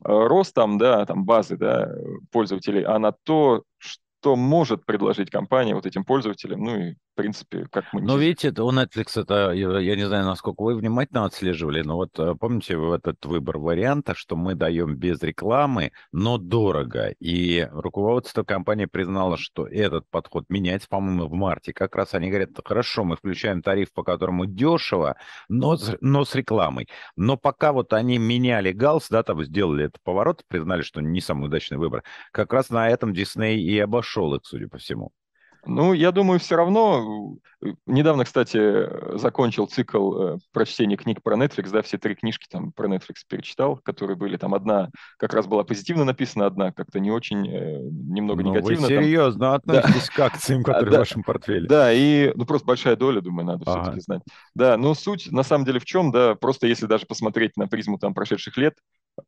Speaker 2: Э, рост там, да, там базы, да, пользователей, а на то, что что может предложить компания вот этим пользователям, ну и, в принципе, как мы... Ну,
Speaker 1: видите, это у Netflix это, я не знаю, насколько вы внимательно отслеживали, но вот э, помните этот выбор варианта, что мы даем без рекламы, но дорого. И руководство компании признало, что этот подход меняется, по-моему, в марте. Как раз они говорят, хорошо, мы включаем тариф, по которому дешево, но, но с рекламой. Но пока вот они меняли галс, да, там сделали этот поворот, признали, что не самый удачный
Speaker 2: выбор, как раз на этом Disney и обошел обошел их, судя по всему. Ну, я думаю, все равно. Э, недавно, кстати, э, закончил цикл э, прочтения книг про Netflix, да, все три книжки там про Netflix перечитал, которые были там одна как раз была позитивно написана, одна как-то не очень, э, немного ну, негативно. Вы серьезно там... относитесь
Speaker 1: да. к акциям, которые а, в вашем портфеле?
Speaker 2: Да, и ну просто большая доля, думаю, надо все-таки знать. Да, но суть на самом деле в чем, да, просто если даже посмотреть на призму там прошедших лет,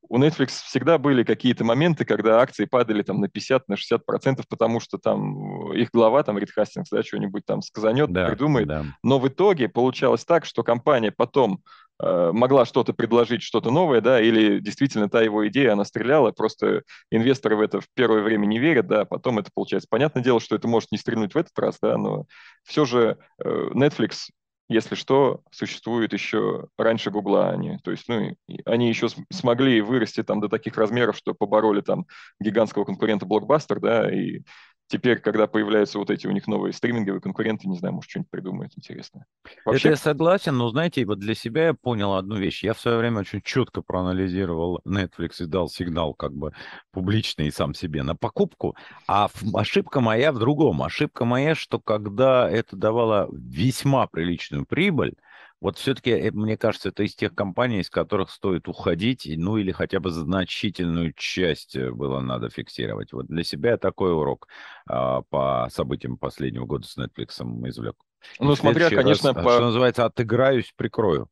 Speaker 2: у Netflix всегда были какие-то моменты, когда акции падали там на 50, на 60 процентов, потому что там э, их глава, там Рид Хастингс, да, что-нибудь там сказанет, да, придумает. Да. Но в итоге получалось так, что компания потом э, могла что-то предложить, что-то новое, да, или действительно та его идея, она стреляла, просто инвесторы в это в первое время не верят, да, а потом это получается. Понятное дело, что это может не стрельнуть в этот раз, да, но все же э, Netflix если что, существуют еще раньше Гугла они. То есть, ну, они еще смогли вырасти там до таких размеров, что побороли там гигантского конкурента Блокбастер, да, и теперь, когда появляются вот эти у них новые стриминговые конкуренты, не знаю, может, что-нибудь придумают интересное. Вообще... Это я
Speaker 1: согласен, но, знаете, вот для себя я понял одну вещь. Я в свое время очень четко проанализировал Netflix и дал сигнал как бы публичный и сам себе на покупку, а ошибка моя в другом. Ошибка моя, что когда это давало весьма приличную прибыль, вот все-таки, э, мне кажется, это из тех компаний, из которых стоит уходить, ну или хотя бы значительную часть э, было надо фиксировать. Вот для себя такой урок а, по событиям последнего года с Netflix извлек. Ну, смотря, конечно, раз, а, по... Что
Speaker 2: называется, отыграюсь, прикрою.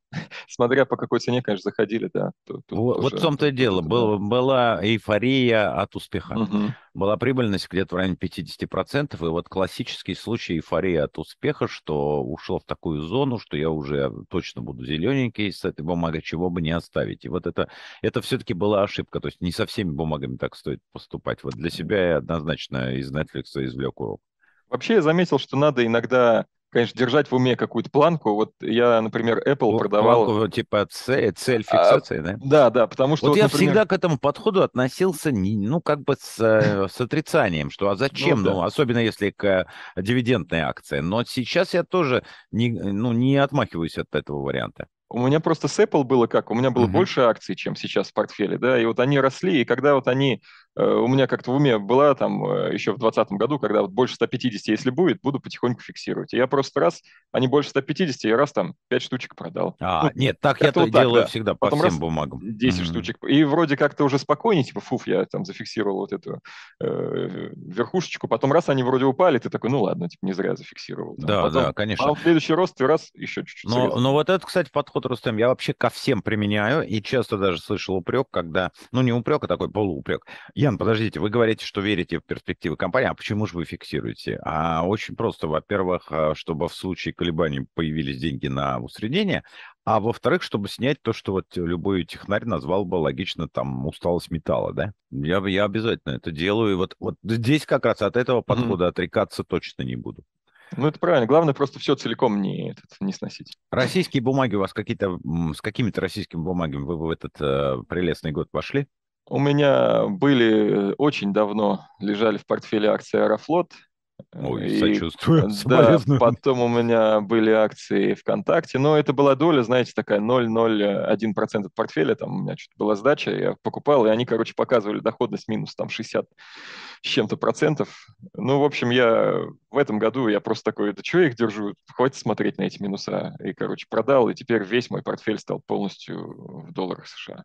Speaker 2: смотря по какой цене, конечно, заходили, да. Тут,
Speaker 1: тут вот, вот в том-то и дело. Был, была эйфория от успеха. Угу. Была прибыльность где-то в районе 50%, и вот классический случай эйфории от успеха, что ушел в такую зону, что я уже точно буду зелененький с этой бумагой, чего бы не оставить. И вот это, это все-таки была ошибка. То есть не со всеми бумагами так стоит поступать. Вот для себя я однозначно из Netflix извлек урок.
Speaker 2: Вообще я заметил, что надо иногда конечно, держать в уме какую-то планку. Вот я, например, Apple ну, продавал... Планку, типа цель, цель а, фиксации, а, да? Да, да, потому что... Вот, вот я например... всегда
Speaker 1: к этому подходу относился, ну, как бы с, э, с отрицанием, что а зачем, ну, да. ну, особенно если к э, дивидендной акции. Но сейчас я тоже не, ну, не отмахиваюсь от этого варианта.
Speaker 2: У меня просто с Apple было как? У меня было uh-huh. больше акций, чем сейчас в портфеле, да, и вот они росли, и когда вот они Э, у меня как-то в уме была там э, еще в 2020 году, когда вот больше 150, если будет, буду потихоньку фиксировать. И я просто раз, они больше 150, я раз там 5 штучек продал. А, ну, нет, так я это вот делаю так, да. всегда по Потом всем раз бумагам. 10 mm-hmm. штучек. И вроде как-то уже спокойнее, типа, фуф, я там зафиксировал вот эту э, верхушечку. Потом раз они вроде упали, ты такой, ну ладно, типа, не зря зафиксировал. Там. Да, Потом, да, конечно. А в следующий рост ты раз еще чуть-чуть. Но,
Speaker 1: но вот этот, кстати, подход, Рустам, я вообще ко всем применяю и часто даже слышал упрек, когда, ну не упрек, а такой полуупрек. Я Лен, подождите, вы говорите, что верите в перспективы компании, а почему же вы фиксируете? А очень просто, во-первых, э, чтобы в случае колебаний появились деньги на усреднение, а во-вторых, чтобы снять то, что вот любой технарь назвал бы логично там усталость металла, да? Я, я обязательно это делаю. И вот, вот здесь как раз от этого подхода mm-hmm. отрекаться точно не буду. Ну, это
Speaker 2: правильно. Главное просто все целиком не, этот, не сносить.
Speaker 1: Российские бумаги у вас какие-то... С какими-то
Speaker 2: российскими бумагами вы в этот э, прелестный год пошли? У меня были э, очень давно, лежали в портфеле акции Аэрофлот. Ой, и, сочувствую. Да, потом у меня были акции ВКонтакте, но это была доля, знаете, такая 0,01% от портфеля, там у меня что-то была сдача, я покупал, и они, короче, показывали доходность минус там 60 с чем-то процентов. Ну, в общем, я в этом году, я просто такой, это что я их держу, хватит смотреть на эти минуса. И, короче, продал, и теперь весь мой портфель стал полностью в долларах США.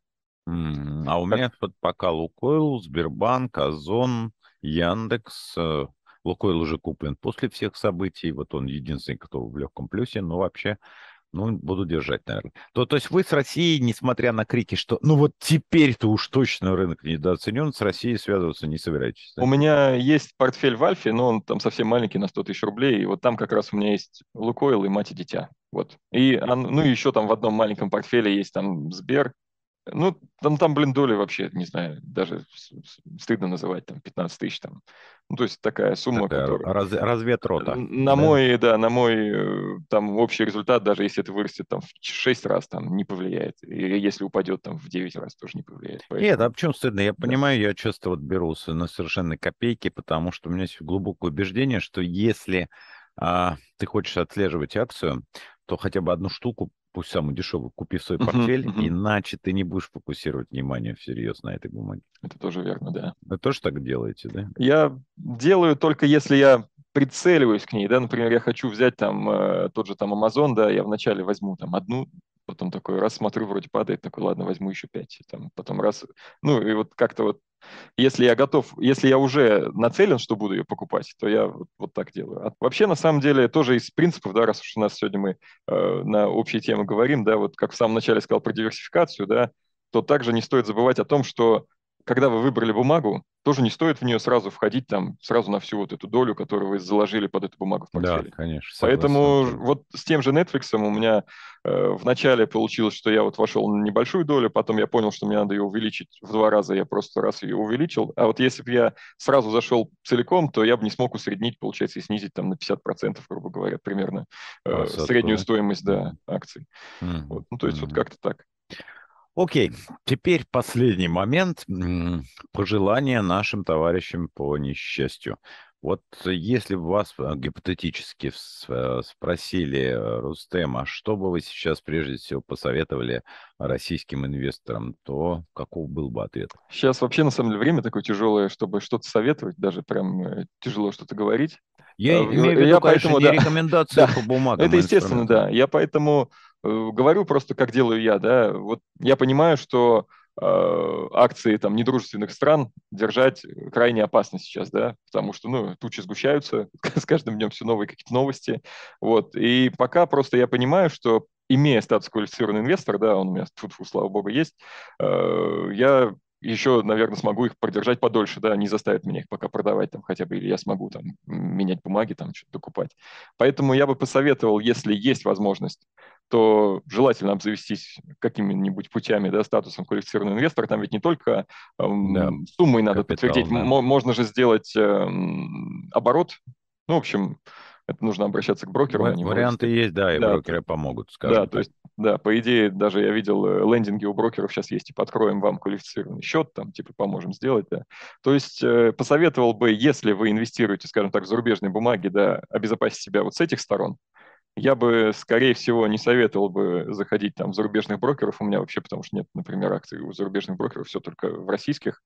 Speaker 1: А
Speaker 2: у как... меня тут пока Лукойл, Сбербанк,
Speaker 1: Озон, Яндекс. Э, Лукойл уже куплен после всех событий. Вот он единственный, кто в легком плюсе. Но вообще, ну, буду держать, наверное. То, то есть вы с Россией, несмотря на крики, что ну вот теперь-то уж точно рынок недооценен, с Россией связываться не собираетесь?
Speaker 2: Да? У меня есть портфель в Альфе, но он там совсем маленький, на 100 тысяч рублей. И вот там как раз у меня есть Лукойл и мать и дитя. Вот. И, ну, еще там в одном маленьком портфеле есть там Сбер, ну, там, там, блин, доли вообще, не знаю, даже стыдно называть, там, 15 тысяч, там. Ну, то есть такая сумма, Это которая... Раз, разведрота. Э, на да. мой, да, на мой, э, там, общий результат, даже если это вырастет, там, в 6 раз, там, не повлияет. И если упадет, там, в 9 раз, тоже не повлияет. Поэтому... Нет,
Speaker 1: а почему стыдно? Я да. понимаю, я часто вот берусь на совершенно копейки, потому что у меня есть глубокое убеждение, что если а, ты хочешь отслеживать акцию, то хотя бы одну штуку пусть самую дешевую, купи свой портфель, uh-huh, uh-huh. иначе ты не будешь фокусировать внимание всерьез на этой бумаге. Это тоже верно, да. Вы тоже так делаете, да?
Speaker 2: Я делаю только если я прицеливаюсь к ней, да, например, я хочу взять там э, тот же там Amazon, да, я вначале возьму там одну потом такой раз смотрю, вроде падает, такой, ладно, возьму еще пять, там, потом раз, ну, и вот как-то вот, если я готов, если я уже нацелен, что буду ее покупать, то я вот, вот так делаю. А вообще, на самом деле, тоже из принципов, да, раз уж у нас сегодня мы э, на общие темы говорим, да, вот как в самом начале сказал про диверсификацию, да, то также не стоит забывать о том, что когда вы выбрали бумагу, тоже не стоит в нее сразу входить там сразу на всю вот эту долю, которую вы заложили под эту бумагу в портфеле. Да, конечно. Согласен. Поэтому вот с тем же Netflix у меня э, вначале получилось, что я вот вошел на небольшую долю, потом я понял, что мне надо ее увеличить в два раза, я просто раз ее увеличил. А вот если бы я сразу зашел целиком, то я бы не смог усреднить, получается, и снизить там на 50%, грубо говоря, примерно э, среднюю стоимость да, акций. Mm-hmm. Вот, ну, то есть mm-hmm. вот как-то так.
Speaker 1: Окей, теперь последний момент. Пожелания нашим товарищам по несчастью. Вот если бы вас э, гипотетически э, спросили, э, Рустем, а что бы вы сейчас прежде всего посоветовали российским инвесторам, то каков был бы ответ?
Speaker 2: Сейчас вообще на самом деле время такое тяжелое, чтобы что-то советовать, даже прям тяжело что-то говорить. Я, а, имею в виду, я конечно, поэтому, не да.
Speaker 1: рекомендации по бумагам. Это а естественно, да.
Speaker 2: Я поэтому Э, говорю просто, как делаю я, да. Вот я понимаю, что э, акции там недружественных стран держать крайне опасно сейчас, да, потому что, ну, тучи сгущаются, с каждым днем все новые какие-то новости, вот, и пока просто я понимаю, что имея статус квалифицированный инвестор, да, он у меня, тут -фу, слава богу, есть, э, я еще, наверное, смогу их продержать подольше, да, не заставят меня их пока продавать там хотя бы, или я смогу там менять бумаги, там что-то докупать. Поэтому я бы посоветовал, если есть возможность то желательно обзавестись какими-нибудь путями, да, статусом квалифицированный инвестор. Там ведь не только эм, да. суммой надо Капитал, подтвердить, да. можно же сделать эм, оборот. Ну, в общем, это нужно обращаться к брокеру. Ва- варианты могут... есть, да, и да. брокеры
Speaker 1: помогут, скажем. Да, так. то есть,
Speaker 2: да, по идее, даже я видел э, лендинги у брокеров сейчас есть, типа, откроем вам квалифицированный счет, там, типа, поможем сделать, да. То есть, э, посоветовал бы, если вы инвестируете, скажем так, в зарубежные бумаги, да, обезопасить себя вот с этих сторон, я бы, скорее всего, не советовал бы заходить там в зарубежных брокеров у меня вообще, потому что нет, например, акций у зарубежных брокеров, все только в российских.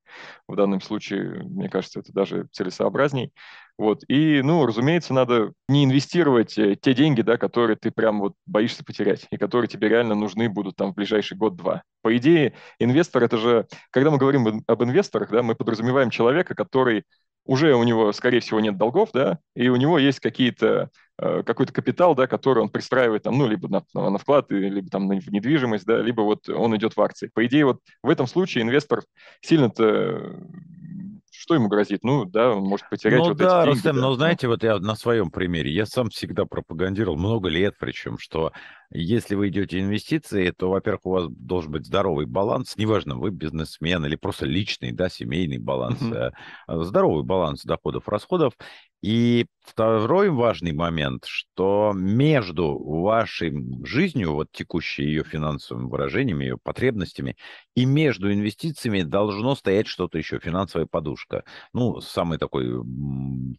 Speaker 2: В данном случае, мне кажется, это даже целесообразней. Вот. И, ну, разумеется, надо не инвестировать э, те деньги, да, которые ты прям вот боишься потерять и которые тебе реально нужны будут там в ближайший год-два. По идее, инвестор — это же... Когда мы говорим об инвесторах, да, мы подразумеваем человека, который уже у него, скорее всего, нет долгов, да, и у него есть какие-то э, какой-то капитал, да, который он пристраивает там, ну, либо на, на вклад, либо там на недвижимость, да, либо вот он идет в акции. По идее, вот в этом случае инвестор сильно-то что ему грозит? Ну, да, он может потерять ну, вот да, эти деньги. Рустем,
Speaker 1: да, но знаете, вот я на своем примере, я сам всегда пропагандировал, много лет причем, что если вы идете инвестиции, то, во-первых, у вас должен быть здоровый баланс, неважно, вы бизнесмен или просто личный, да, семейный баланс, mm-hmm. здоровый баланс доходов, расходов, и второй важный момент, что между вашей жизнью, вот текущей ее финансовым выражением, ее потребностями, и между инвестициями должно стоять что-то еще, финансовая подушка. Ну, самый такой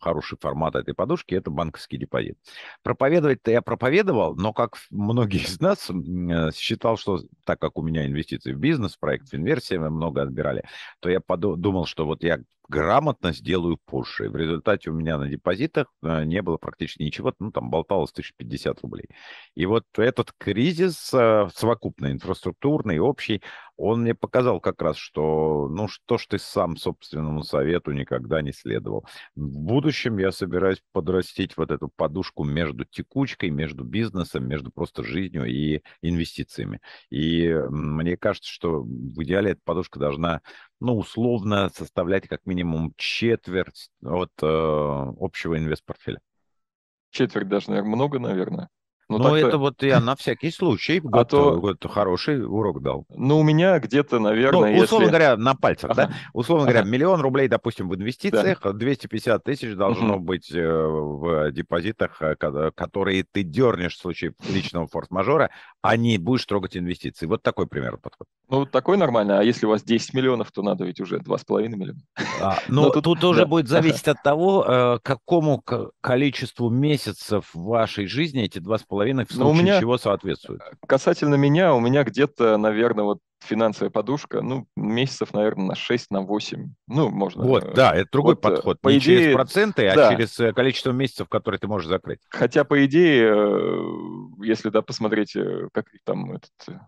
Speaker 1: хороший формат этой подушки – это банковский депозит. Проповедовать-то я проповедовал, но, как многие из нас, э, считал, что так как у меня инвестиции в бизнес, проект в инверсии, мы много отбирали, то я подумал, что вот я грамотно сделаю позже. В результате у меня на депозитах э, не было практически ничего, ну, там болталось 1050 рублей. И вот этот кризис э, совокупный, инфраструктурный, общий, он мне показал как раз, что ну что ж ты сам собственному совету никогда не следовал. В будущем я собираюсь подрастить вот эту подушку между текучкой, между бизнесом, между просто жизнью и инвестициями. И мне кажется, что в идеале эта подушка должна ну, условно составлять как минимум четверть от э, общего инвестпортфеля. Четверть даже, наверное, много, наверное. Ну, ну это вот я на всякий случай. А год, а то... год хороший урок дал. Ну, у меня где-то, ну, наверное, ну, условно если... говоря, на пальцах, да? Условно говоря, миллион рублей, допустим, в инвестициях, 250 тысяч должно быть э, в депозитах, которые ты дернешь в случае личного форс-мажора, а не будешь трогать инвестиции. Вот такой пример
Speaker 2: подход. Ну, такой нормально. А если у вас 10 миллионов, то надо ведь уже 2,5 миллиона. А, ну, тут, уже будет зависеть
Speaker 1: от того, какому количеству месяцев в вашей жизни эти 2,5 половиной, в случае меня, чего соответствует.
Speaker 2: Касательно меня, у меня где-то, наверное, вот финансовая подушка, ну, месяцев, наверное, на 6, на 8. Ну, можно. Вот, э, да, это другой вот, э, подход. По Не идее, через проценты, а да. а
Speaker 1: через э, количество месяцев, которые ты можешь закрыть.
Speaker 2: Хотя, по идее, если, да, посмотреть, как там этот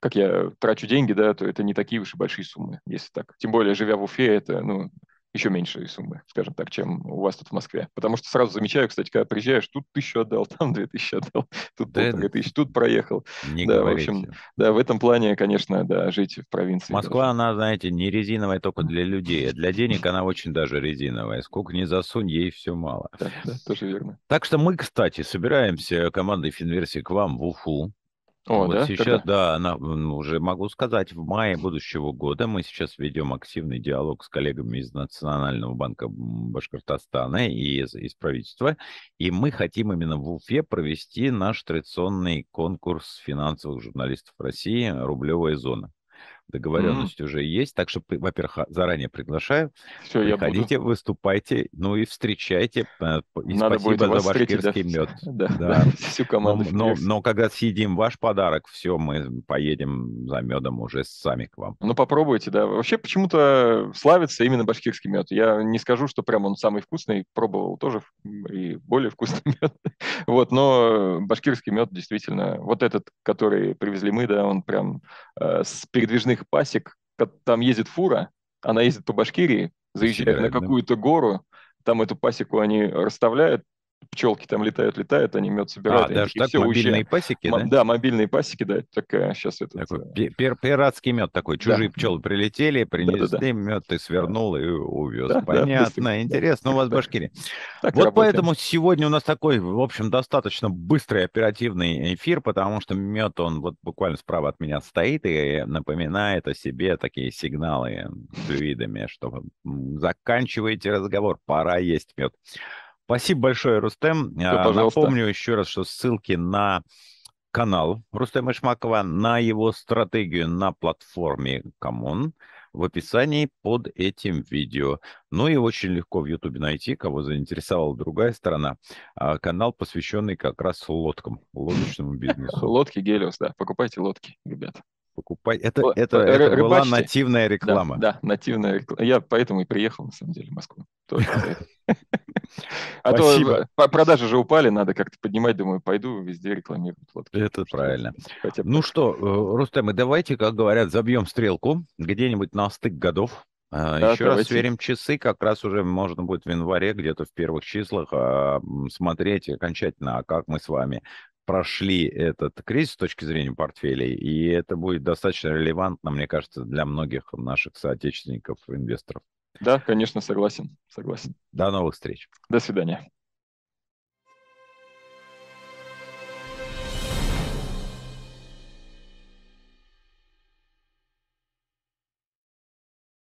Speaker 2: как я трачу деньги, да, то это не такие уж и большие суммы, если так. Тем более, живя в Уфе, это, ну, еще меньшие суммы, скажем так, чем у вас тут в Москве. Потому что сразу замечаю, кстати, когда приезжаешь, тут тысячу отдал, там две тысячи отдал, тут да полторы тысячи, тут проехал. Не да, говорите. в общем, да, в этом плане, конечно, да, жить в провинции. Москва,
Speaker 1: должен. она, знаете, не резиновая только для людей, а для денег она очень даже резиновая. Сколько не засунь, ей все мало. Да, да, тоже верно. Так что мы, кстати, собираемся командой Финверсии к вам в Уфу. О, вот да? сейчас, Когда? да, на, уже могу сказать, в мае будущего года мы сейчас ведем активный диалог с коллегами из Национального банка Башкортостана и из, из правительства, и мы хотим именно в Уфе провести наш традиционный конкурс финансовых журналистов России «Рублевая зона» договоренность mm-hmm. уже есть. Так что, во-первых, а, заранее приглашаю. Все, Приходите, я буду. выступайте, ну и встречайте. А, и Надо спасибо за башкирский да? мед. Да, да. да, всю команду. Но, но, но когда съедим ваш подарок, все, мы поедем за
Speaker 2: медом уже сами к вам. Ну попробуйте, да. Вообще почему-то славится именно башкирский мед. Я не скажу, что прям он самый вкусный, пробовал тоже и более вкусный мед. Вот, но башкирский мед действительно, вот этот, который привезли мы, да, он прям Э, с передвижных пасек, там ездит фура, она ездит по Башкирии, заезжает на какую-то гору, там эту пасеку они расставляют, пчелки там летают, летают, они мед а, собирают. А, даже такие, так, все, мобильные уезжают. пасеки, да? Да, мобильные пасеки, да, это такая сейчас это... Такой э,
Speaker 1: пиратский мед такой, чужие да. пчелы прилетели, принесли да, да, да. мед, ты свернул и увез. Да, Понятно, да, интересно, да, у вас да, в Башкирии. Так вот поэтому сегодня у нас такой, в общем, достаточно быстрый оперативный эфир, потому что мед, он вот буквально справа от меня стоит и напоминает о себе такие сигналы с видами, что заканчиваете разговор, пора есть мед. Спасибо большое, Рустем. Да, Напомню еще раз, что ссылки на канал Рустема Ишмакова, на его стратегию на платформе Камон в описании под этим видео. Ну и очень легко в Ютубе найти, кого заинтересовала другая сторона. А, канал, посвященный как раз лодкам, лодочному бизнесу.
Speaker 2: Лодки Гелиос, да. Покупайте лодки, ребята покупать. Это, О, это, э, это была нативная реклама. Да, да, нативная реклама. Я поэтому и приехал, на самом деле, в Москву. А то э, продажи же упали, надо как-то поднимать. Думаю, пойду везде рекламировать лодки. Это правильно. Ну что, э, Рустем, и давайте,
Speaker 1: как говорят, забьем стрелку где-нибудь на стык годов. А, да, Еще давайте. раз сверим часы, как раз уже можно будет в январе, где-то в первых числах, а, смотреть окончательно, а как мы с вами прошли этот кризис с точки зрения портфелей, и это будет достаточно релевантно, мне кажется, для многих наших соотечественников, инвесторов.
Speaker 2: Да, конечно, согласен, согласен. До новых встреч. До свидания.